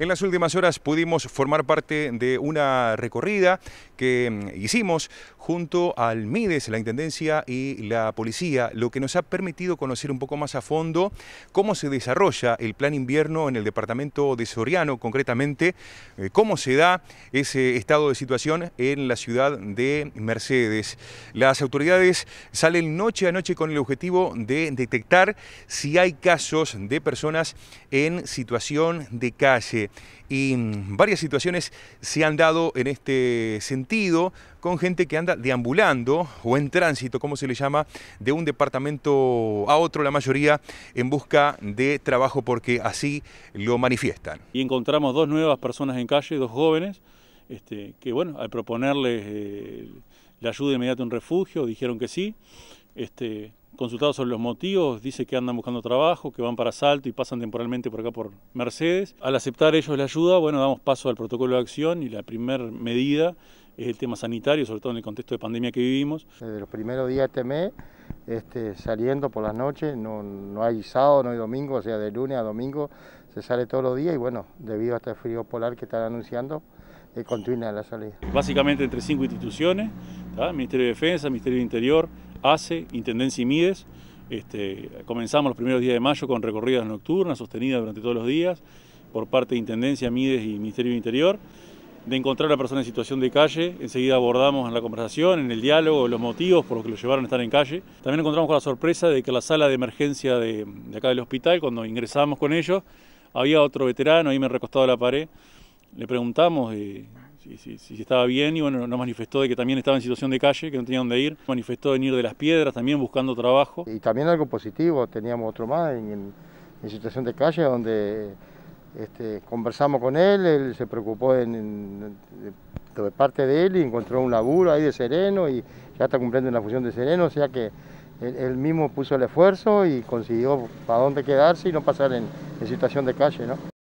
En las últimas horas pudimos formar parte de una recorrida que mm, hicimos junto al MIDES, la Intendencia y la Policía, lo que nos ha permitido conocer un poco más a fondo cómo se desarrolla el plan invierno en el departamento de Soriano, concretamente, eh, cómo se da ese estado de situación en la ciudad de Mercedes. Las autoridades salen noche a noche con el objetivo de detectar si hay casos de personas en situación de calle. Y mm, varias situaciones se han dado en este sentido con gente que anda deambulando o en tránsito, como se le llama, de un departamento a otro, la mayoría en busca de trabajo porque así lo manifiestan. Y encontramos dos nuevas personas en calle, dos jóvenes, este, que bueno, al proponerles eh, la ayuda inmediata a un refugio, dijeron que sí. Este, Consultado sobre los motivos, dice que andan buscando trabajo, que van para Salto y pasan temporalmente por acá por Mercedes. Al aceptar ellos la ayuda, bueno, damos paso al protocolo de acción y la primera medida es el tema sanitario, sobre todo en el contexto de pandemia que vivimos. Desde los primeros días de este mes, este, saliendo por las noches, no, no, hay sábado, no hay domingo, o sea, de lunes a domingo se sale todos los días y bueno, debido a este frío polar que están anunciando, eh, continúa la salida. Básicamente entre cinco instituciones, Ministerio de Defensa, Ministerio de Interior, hace Intendencia y Mides. Este, comenzamos los primeros días de mayo con recorridas nocturnas sostenidas durante todos los días por parte de Intendencia, Mides y Ministerio del Interior. De encontrar a la persona en situación de calle, enseguida abordamos en la conversación, en el diálogo, los motivos por los que lo llevaron a estar en calle. También encontramos con la sorpresa de que la sala de emergencia de, acá del hospital, cuando ingresamos con ellos, había otro veterano ahí me recostado a la pared. Le preguntamos y eh, Sí, sí, estaba bien y bueno, nos manifestó de que también estaba en situación de calle, que no tenía dónde ir. Manifestó venir de las piedras también buscando trabajo. Y también algo positivo, teníamos otro más en, situación de calle donde este, conversamos con él, él se preocupó en, de, parte de él y encontró un laburo ahí de sereno y ya está cumpliendo la función de sereno, o sea que él, mismo puso el esfuerzo y consiguió para dónde quedarse y no pasar en, en situación de calle. ¿no?